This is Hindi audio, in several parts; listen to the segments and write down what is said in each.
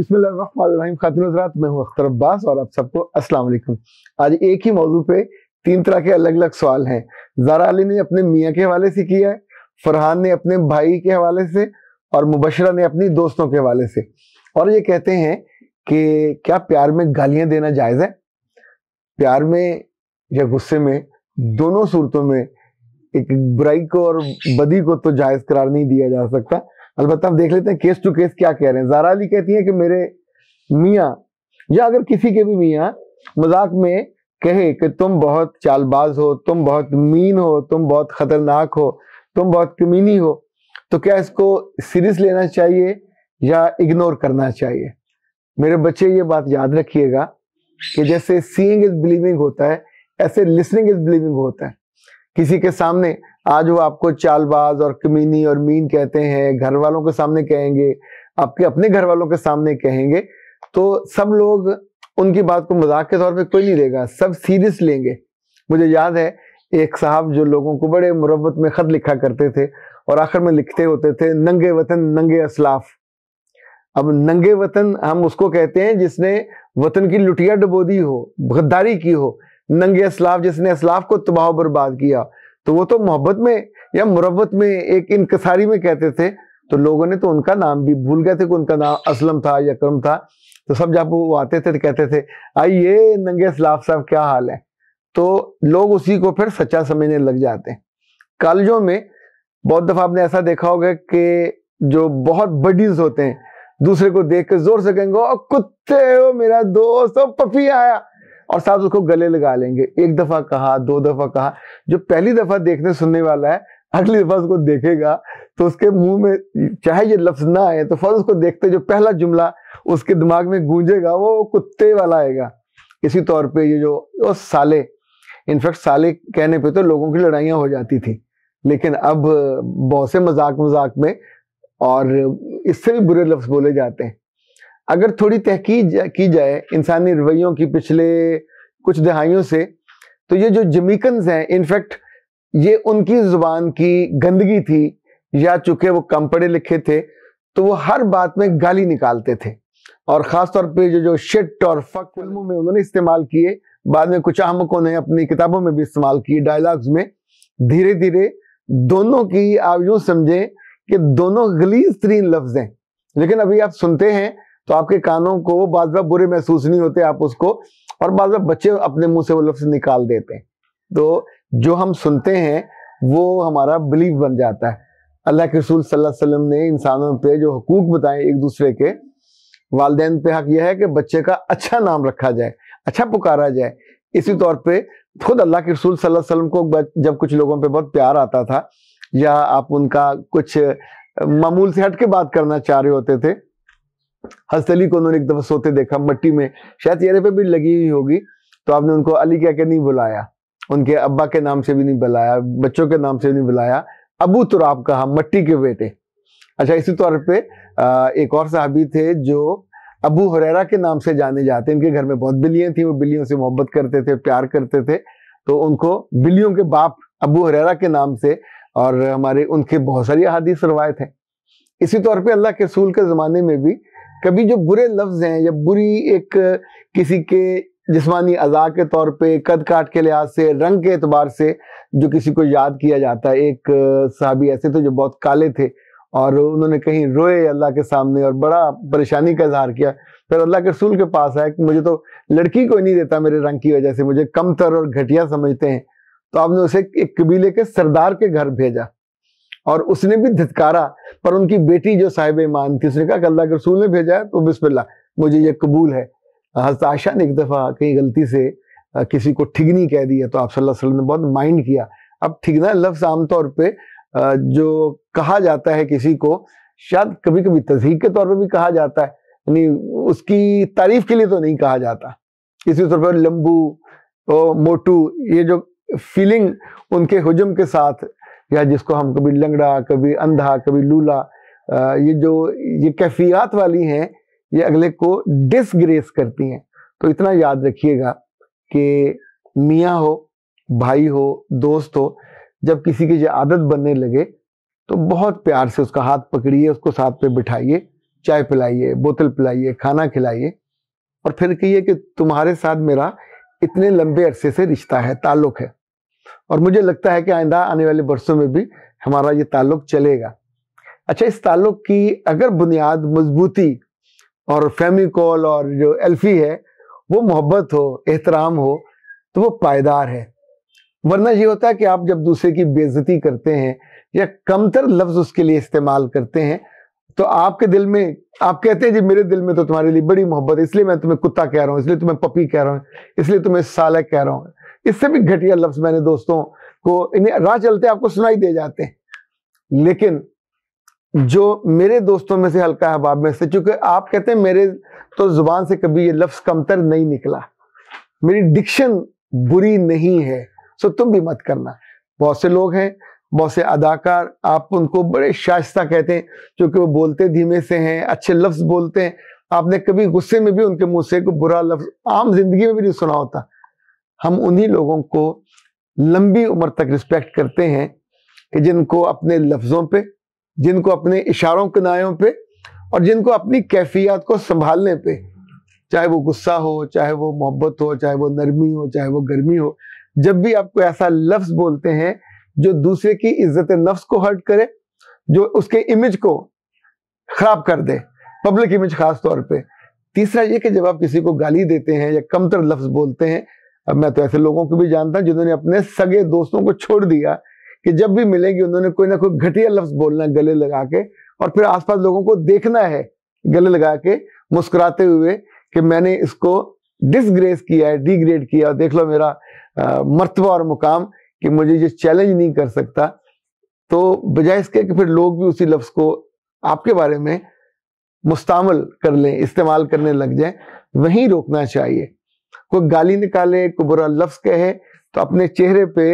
बिस्मिल्लाम खातिन मैं हूं अख्तर अब्बास और आप सबको अस्सलाम वालेकुम आज एक ही मौजू पे तीन तरह के अलग अलग सवाल हैं जारा अली ने अपने मियाँ के हवाले से किया है फरहान ने अपने भाई के हवाले से और मुबशरा ने अपनी दोस्तों के हवाले से और ये कहते हैं कि क्या प्यार में गालियाँ देना जायज़ है प्यार में या गुस्से में दोनों सूरतों में एक बुराई को और बदी को तो जायज़ करार नहीं दिया जा सकता अलबत्त हम देख लेते हैं केस टू केस क्या कह रहे हैं जारा अली कहती है कि मेरे मियाँ या अगर किसी के भी मियाँ मजाक में कहे कि तुम बहुत चालबाज हो तुम बहुत मीन हो तुम बहुत खतरनाक हो तुम बहुत कमीनी हो तो क्या इसको सीरियस लेना चाहिए या इग्नोर करना चाहिए मेरे बच्चे ये बात याद रखिएगा कि जैसे सीइंग इज बिलीविंग होता है ऐसे लिसनिंग इज बिलीविंग होता है किसी के सामने आज वो आपको चालबाज और कमीनी और मीन कहते हैं घर वालों के सामने कहेंगे आपके अपने घर वालों के सामने कहेंगे तो सब लोग उनकी बात को मजाक के तौर पे कोई नहीं देगा सब सीरियस लेंगे मुझे याद है एक साहब जो लोगों को बड़े मुरबत में ख़त लिखा करते थे और आखिर में लिखते होते थे नंगे वतन नंगे असलाफ अब नंगे वतन हम उसको कहते हैं जिसने वतन की लुटिया डबो दी हो गद्दारी की हो नंगे असलाफ जिसने असलाफ को तबाह बर्बाद किया तो वो तो मोहब्बत में या मुरबत में एक इनकसारी में कहते थे तो लोगों ने तो उनका नाम भी भूल गए थे कि उनका नाम असलम था या करम था तो सब जब वो आते थे तो कहते थे आई ये नंगे असलाफ साहब क्या हाल है तो लोग उसी को फिर सच्चा समझने लग जाते हैं कॉलेजों में बहुत दफ़ा आपने ऐसा देखा होगा कि जो बहुत बडीज होते हैं दूसरे को देख के जोर से कहेंगे कुत्ते हो मेरा दोस्त ओ आया और साथ उसको गले लगा लेंगे एक दफा कहा दो दफा कहा जो पहली दफा देखने सुनने वाला है अगली दफा उसको देखेगा तो उसके मुंह में चाहे ये लफ्ज ना आए तो फर्ज उसको देखते जो पहला जुमला उसके दिमाग में गूंजेगा वो कुत्ते वाला आएगा इसी तौर पे ये जो वो साले इनफैक्ट साले कहने पे तो लोगों की लड़ाइयाँ हो जाती थी लेकिन अब बहुत से मजाक मजाक में और इससे भी बुरे लफ्ज बोले जाते हैं अगर थोड़ी तहकीक की जाए इंसानी रवैयों की पिछले कुछ दहाइयों से तो ये जो जमीकन्स हैं इनफैक्ट ये उनकी ज़ुबान की गंदगी थी या चूंकि वो कम पढ़े लिखे थे तो वो हर बात में गाली निकालते थे और ख़ास तौर पे जो जो शिट और फक फिल्मों में उन्होंने इस्तेमाल किए बाद में कुछ अहमकों ने अपनी किताबों में भी इस्तेमाल किए डायलॉग्स में धीरे धीरे दोनों की आप यूँ समझें कि दोनों गलीज तरीन लफ्ज़ हैं लेकिन अभी आप सुनते हैं तो आपके कानों को बाद बुरे महसूस नहीं होते आप उसको और बाद में बच्चे अपने मुंह से वो लफ्ज निकाल देते हैं तो जो हम सुनते हैं वो हमारा बिलीव बन जाता है अल्लाह के रसूल सल्लल्लाहु अलैहि वसल्लम ने इंसानों पे जो हकूक बताए एक दूसरे के वालदे पे हक यह है कि बच्चे का अच्छा नाम रखा जाए अच्छा पुकारा जाए इसी तौर पे खुद अल्लाह के रसूल सल्लल्लाहु अलैहि वसल्लम को जब कुछ लोगों पे बहुत प्यार आता था या आप उनका कुछ मामूल से हट के बात करना चाह रहे होते थे हस्त अली को उन्होंने एक दफा सोते देखा मट्टी में शायद चेहरे पे भी लगी हुई होगी तो आपने उनको अली कह के नहीं बुलाया उनके अब्बा के नाम से भी नहीं बुलाया बच्चों के नाम से भी नहीं बुलाया अबू तुराब कहा मट्टी के बेटे अच्छा इसी तौर पे एक और साहबी थे जो अबू हुरैरा के नाम से जाने जाते इनके घर में बहुत बिल्लियाँ थी वो बिल्लियों से मोहब्बत करते थे प्यार करते थे तो उनको बिल्लियों के बाप अबू हरेरा के नाम से और हमारे उनके बहुत सारी अहादीस रवायत हैं इसी तौर पे अल्लाह के रसूल के ज़माने में भी कभी जो बुरे लफ्ज हैं या बुरी एक किसी के जिसमानी अज़ा के तौर पे कद काट के लिहाज से रंग के एतबार से जो किसी को याद किया जाता है एक साहबी ऐसे थे जो बहुत काले थे और उन्होंने कहीं रोए अल्लाह के सामने और बड़ा परेशानी का इजहार किया फिर अल्लाह के रसूल के पास आया कि मुझे तो लड़की को नहीं देता मेरे रंग की वजह से मुझे कमतर और घटिया समझते हैं तो आपने उसे एक कबीले के सरदार के घर भेजा और उसने भी धितकारा पर उनकी बेटी जो साहिब ईमान थी उसने कहा कि अल्लाह के रसूल ने भेजा है तो बिस्मिल्ला मुझे ये कबूल है हजरत आशा ने एक दफ़ा कहीं गलती से किसी को ठिगनी कह दिया तो आप सल्लल्लाहु अलैहि वसल्लम ने बहुत माइंड किया अब ठिगना लफ्ज़ आमतौर पर जो कहा जाता है किसी को शायद कभी कभी तजहीक के तौर पर भी कहा जाता है यानी उसकी तारीफ के लिए तो नहीं कहा जाता इसी तौर पर लम्बू मोटू ये जो फीलिंग उनके हजम के साथ या जिसको हम कभी लंगड़ा कभी अंधा कभी लूला ये जो ये कैफियत वाली हैं ये अगले को डिसग्रेस करती हैं तो इतना याद रखिएगा कि मियाँ हो भाई हो दोस्त हो जब किसी की ये आदत बनने लगे तो बहुत प्यार से उसका हाथ पकड़िए उसको साथ पे बिठाइए चाय पिलाइए बोतल पिलाइए खाना खिलाइए और फिर कहिए कि तुम्हारे साथ मेरा इतने लंबे अरसे से रिश्ता है ताल्लुक़ है और मुझे लगता है कि आइंदा आने वाले वर्षों में भी हमारा ये ताल्लुक चलेगा अच्छा इस ताल्लुक की अगर बुनियाद मजबूती और फेमिकॉल और जो एल्फी है वो मोहब्बत हो एहतराम हो तो वो पायदार है वरना ये होता है कि आप जब दूसरे की बेजती करते हैं या कमतर लफ्ज उसके लिए इस्तेमाल करते हैं तो आपके दिल में आप कहते हैं जी मेरे दिल में तो तुम्हारे लिए बड़ी मोहब्बत है इसलिए मैं तुम्हें कुत्ता कह रहा हूँ इसलिए तुम्हें पपी कह रहा हूँ इसलिए तुम्हें साला कह रहा हूँ इससे भी घटिया लफ्ज मैंने दोस्तों को इन्हें राह चलते आपको सुनाई दे जाते हैं लेकिन जो मेरे दोस्तों में से हल्का बाब में से चूंकि आप कहते हैं मेरे तो जुबान से कभी ये लफ्ज कमतर नहीं निकला मेरी डिक्शन बुरी नहीं है सो तुम भी मत करना बहुत से लोग हैं बहुत से अदाकार आप उनको बड़े शाइस्ता कहते हैं क्योंकि वो बोलते धीमे से हैं अच्छे लफ्ज बोलते हैं आपने कभी गुस्से में भी उनके मुंह से कोई बुरा लफ्ज आम जिंदगी में भी नहीं सुना होता हम उन्हीं लोगों को लंबी उम्र तक रिस्पेक्ट करते हैं कि जिनको अपने लफ्ज़ों पे जिनको अपने इशारों नायों पे और जिनको अपनी कैफियत को संभालने पे चाहे वो गुस्सा हो चाहे वो मोहब्बत हो चाहे वो नरमी हो चाहे वो गर्मी हो जब भी आपको ऐसा लफ्ज बोलते हैं जो दूसरे की इज्जत नफ्स को हर्ट करे जो उसके इमेज को खराब कर दे पब्लिक इमेज खास तौर पे तीसरा ये कि जब आप किसी को गाली देते हैं या कमतर लफ्ज बोलते हैं अब मैं तो ऐसे लोगों को भी जानता हूँ जिन्होंने अपने सगे दोस्तों को छोड़ दिया कि जब भी मिलेंगे उन्होंने कोई ना कोई घटिया लफ्ज बोलना गले लगा के और फिर आसपास लोगों को देखना है गले लगा के मुस्कुराते हुए कि मैंने इसको डिसग्रेस किया है डिग्रेड किया और देख लो मेरा मरतबा और मुकाम कि मुझे ये चैलेंज नहीं कर सकता तो बजाय इसके कि फिर लोग भी उसी लफ्ज़ को आपके बारे में मुस्तमल कर लें इस्तेमाल करने लग जाए वहीं रोकना चाहिए कोई गाली निकाले कोई बुरा लफ्ज कहे तो अपने चेहरे पे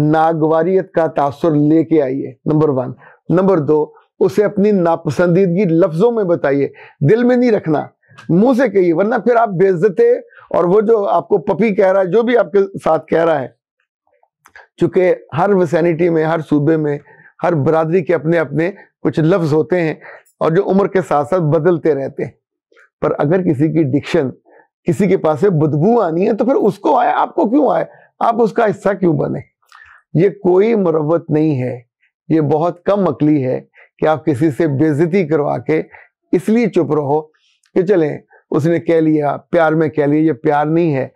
नागवारियत का तासर लेके आइए नंबर वन नंबर दो उसे अपनी नापसंदीदगी लफ्जों में बताइए दिल में नहीं रखना मुंह से कहिए वरना फिर आप बेजते और वो जो आपको पपी कह रहा है जो भी आपके साथ कह रहा है चूंकि हर वसैनिटी में हर सूबे में हर बरादरी के अपने अपने कुछ लफ्ज होते हैं और जो उम्र के साथ साथ बदलते रहते हैं पर अगर किसी की डिक्शन किसी के पास से बदबू आनी है तो फिर उसको आए आपको क्यों आए आप उसका हिस्सा क्यों बने ये कोई मुरवत नहीं है ये बहुत कम अकली है कि आप किसी से बेजती करवा के इसलिए चुप रहो कि चले उसने कह लिया प्यार में कह लिया ये प्यार नहीं है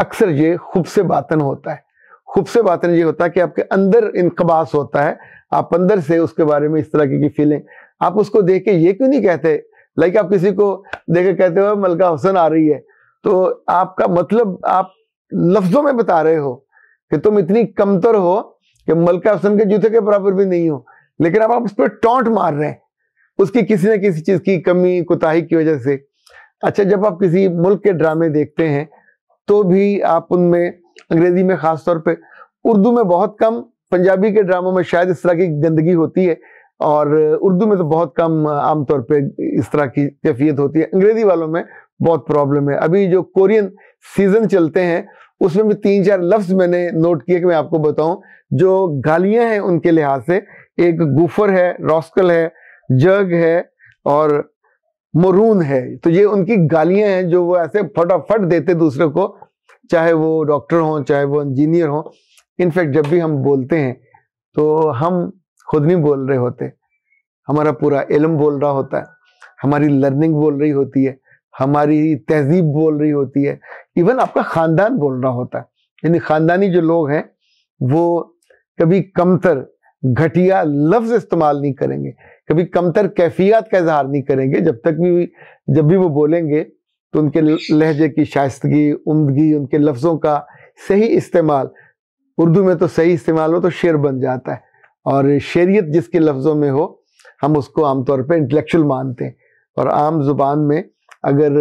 अक्सर ये खुब से बातन होता है खुब से बातन ये होता है कि आपके अंदर इनकबास होता है आप अंदर से उसके बारे में इस तरह की, की फीलिंग आप उसको देख के ये क्यों नहीं कहते लाइक आप किसी को देख के कहते हो मलका हुसन आ रही है तो आपका मतलब आप लफ्जों में बता रहे हो कि तुम इतनी कमतर हो कि मलका हसन के जूते के बराबर भी नहीं हो लेकिन अब आप उस पर टोंट मार रहे हैं उसकी किसी न किसी चीज़ की कमी कोताही की वजह से अच्छा जब आप किसी मुल्क के ड्रामे देखते हैं तो भी आप उनमें अंग्रेज़ी में ख़ास तौर पे उर्दू में बहुत कम पंजाबी के ड्रामों में शायद इस तरह की गंदगी होती है और उर्दू में तो बहुत कम आमतौर पे इस तरह की कैफियत होती है अंग्रेज़ी वालों में बहुत प्रॉब्लम है अभी जो कोरियन सीजन चलते हैं उसमें भी तीन चार लफ्ज मैंने नोट किए कि मैं आपको बताऊं जो गालियां हैं उनके लिहाज से एक गुफर है रॉस्कल है जग है और मरून है तो ये उनकी गालियां हैं जो वो ऐसे फटाफट देते दूसरे को चाहे वो डॉक्टर हों चाहे वो इंजीनियर हों इनफैक्ट जब भी हम बोलते हैं तो हम खुद नहीं बोल रहे होते हमारा पूरा इलम बोल रहा होता है हमारी लर्निंग बोल रही होती है हमारी तहजीब बोल रही होती है इवन आपका ख़ानदान बोल रहा होता है यानी ख़ानदानी जो लोग हैं वो कभी कमतर घटिया लफ्ज इस्तेमाल नहीं करेंगे कभी कमतर कैफियत का इजहार नहीं करेंगे जब तक भी जब भी वो बोलेंगे तो उनके लहजे की शाइस्तगी उमदगी उनके लफ्ज़ों का सही इस्तेमाल उर्दू में तो सही इस्तेमाल हो तो शेर बन जाता है और शेरियत जिसके लफ्ज़ों में हो हम उसको आमतौर पर इंटेलेक्चुअल मानते हैं और आम जुबान में अगर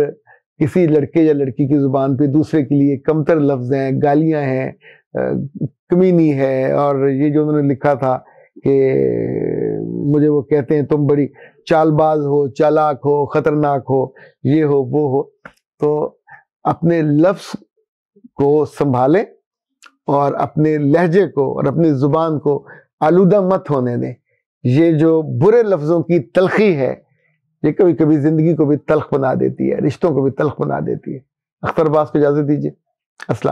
किसी लड़के या लड़की की ज़ुबान पे दूसरे के लिए कमतर लफ्ज़ हैं गालियां हैं कमीनी है और ये जो उन्होंने लिखा था कि मुझे वो कहते हैं तुम बड़ी चालबाज हो चालाक हो ख़तरनाक हो ये हो वो हो तो अपने लफ्ज़ को संभालें और अपने लहजे को और अपनी ज़ुबान को आलूदा मत होने दें ये जो बुरे लफ्ज़ों की तलखी है ये कभी कभी जिंदगी को भी तलख बना देती है रिश्तों को भी तलख बना देती है अख्तर को इजाजत दीजिए असल